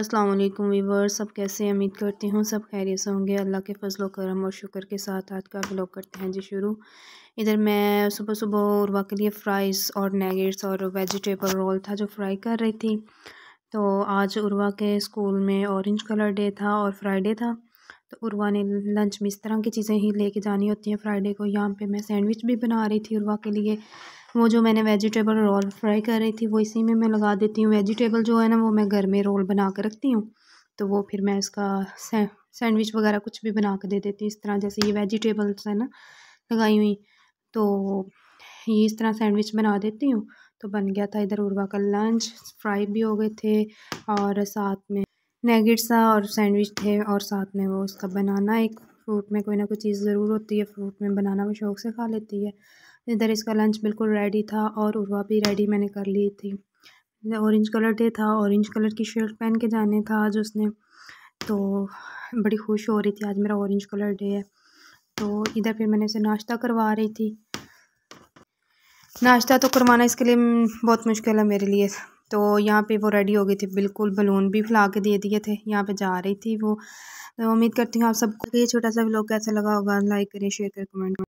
अस्सलाम वालेकुम सब कैसे उम्मीद करती हूँ सब खैरियत से होंगे अल्लाह के फजलो करम और शुक्र के साथ आज का ब्लॉग करते हैं जी शुरू इधर मैं सुबह सुबह उर्वा के लिए फ्राइज़ और नैगेट्स और वेजिटेबल रोल था जो फ्राई कर रही थी तो आज उर्वा के स्कूल में ऑरेंज कलर डे था और फ्राइडे था तो उर्वा ने लंच में इस तरह की चीज़ें ही लेके जानी होती हैं फ्राइडे को यहाँ पे मैं सैंडविच भी बना रही थी उर्वा के लिए वो जो मैंने वेजिटेबल रोल फ्राई कर रही थी वो इसी में मैं लगा देती हूँ वेजिटेबल जो है ना वो मैं घर में रोल बना कर रखती हूँ तो वो फिर मैं उसका सैंडविच वगैरह कुछ भी बना के दे देती हूँ इस तरह जैसे ये वेजिटेबल्स है ना लगाई हुई तो ये इस तरह सैंडविच बना देती हूँ तो बन गया था इधर उर्वा का लंच फ्राई भी हो गए थे और साथ में नगेट्स था और सैंडविच थे और साथ में वो उसका बनाना एक फ्रूट में कोई ना कोई चीज़ ज़रूर होती है फ्रूट में बनाना वो शौक़ से खा लेती है इधर इसका लंच बिल्कुल रेडी था और उर्वा भी रेडी मैंने कर ली थी ऑरेंज कलर डे था ऑरेंज कलर की शर्ट पहन के जाने था आज उसने तो बड़ी खुश हो रही थी आज मेरा ऑरेंज कलर डे है तो इधर फिर मैंने उसे नाश्ता करवा रही थी नाश्ता तो करवाना इसके लिए बहुत मुश्किल है मेरे लिए तो यहाँ पे वो रेडी हो गई थी बिल्कुल बलून भी फुला के दे दिए थे यहाँ पे जा रही थी वो तो उम्मीद करती हूँ आप सबको ये छोटा सा ब्लॉग कैसा लगा होगा लाइक करें शेयर करें कमेंट